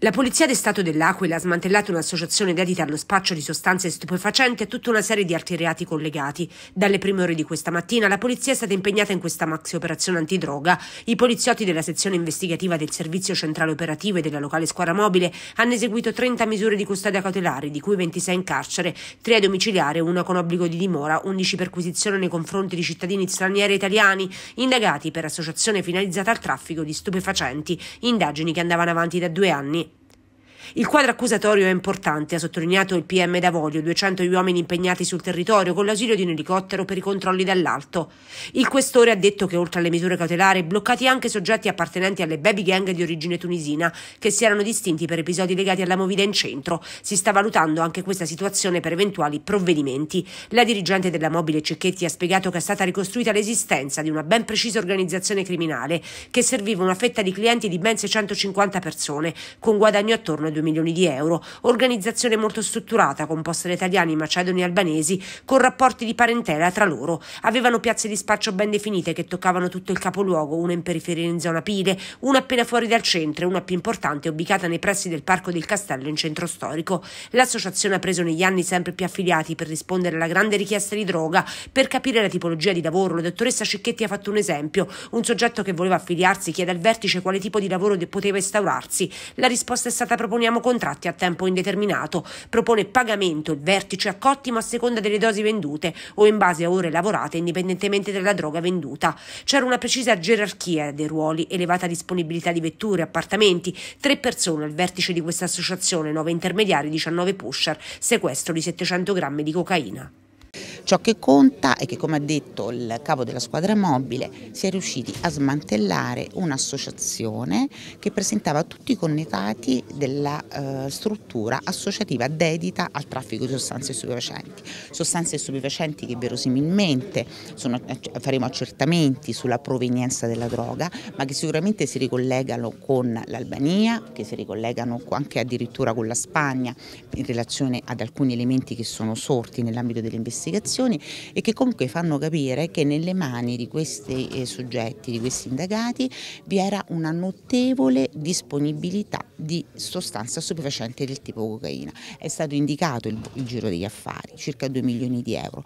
La Polizia di Stato dell'Aquila ha smantellato un'associazione dedita allo spaccio di sostanze stupefacenti e tutta una serie di altri reati collegati. Dalle prime ore di questa mattina la Polizia è stata impegnata in questa maxi operazione antidroga. I poliziotti della sezione investigativa del Servizio Centrale Operativo e della locale squadra mobile hanno eseguito 30 misure di custodia cautelare, di cui 26 in carcere, 3 a domiciliare, una con obbligo di dimora, 11 perquisizioni nei confronti di cittadini stranieri e italiani indagati per associazione finalizzata al traffico di stupefacenti, indagini che andavano avanti da due anni. Il quadro accusatorio è importante, ha sottolineato il PM D'Avoglio, 200 uomini impegnati sul territorio con l'ausilio di un elicottero per i controlli dall'alto. Il questore ha detto che oltre alle misure cautelari bloccati anche soggetti appartenenti alle baby gang di origine tunisina che si erano distinti per episodi legati alla movida in centro. Si sta valutando anche questa situazione per eventuali provvedimenti. La dirigente della mobile Cecchetti ha spiegato che è stata ricostruita l'esistenza di una ben precisa organizzazione criminale che serviva una fetta di clienti di ben 650 persone con guadagno attorno ai 2 milioni di euro, organizzazione molto strutturata composta da italiani, macedoni e albanesi con rapporti di parentela tra loro. Avevano piazze di spaccio ben definite che toccavano tutto il capoluogo, una in periferia in zona Pile, una appena fuori dal centro e una più importante ubicata nei pressi del Parco del Castello in centro storico. L'associazione ha preso negli anni sempre più affiliati per rispondere alla grande richiesta di droga, per capire la tipologia di lavoro. La dottoressa Cicchetti ha fatto un esempio. Un soggetto che voleva affiliarsi chiede al vertice quale tipo di lavoro poteva instaurarsi. La risposta è stata proponibile proponiamo contratti a tempo indeterminato, propone pagamento il vertice a cottimo a seconda delle dosi vendute o in base a ore lavorate indipendentemente dalla droga venduta. C'era una precisa gerarchia dei ruoli, elevata disponibilità di vetture, appartamenti, tre persone al vertice di questa associazione, nove intermediari, 19 pusher, sequestro di 700 grammi di cocaina. Ciò che conta è che, come ha detto il capo della squadra mobile, si è riusciti a smantellare un'associazione che presentava tutti i connetati della eh, struttura associativa dedita al traffico di sostanze stupefacenti. Sostanze stupefacenti che verosimilmente sono, eh, faremo accertamenti sulla provenienza della droga, ma che sicuramente si ricollegano con l'Albania, che si ricollegano anche addirittura con la Spagna in relazione ad alcuni elementi che sono sorti nell'ambito dell'investigazione associazioni e che comunque fanno capire che nelle mani di questi eh, soggetti, di questi indagati, vi era una notevole disponibilità di sostanza stupefacente del tipo cocaina. È stato indicato il giro degli affari, circa 2 milioni di euro.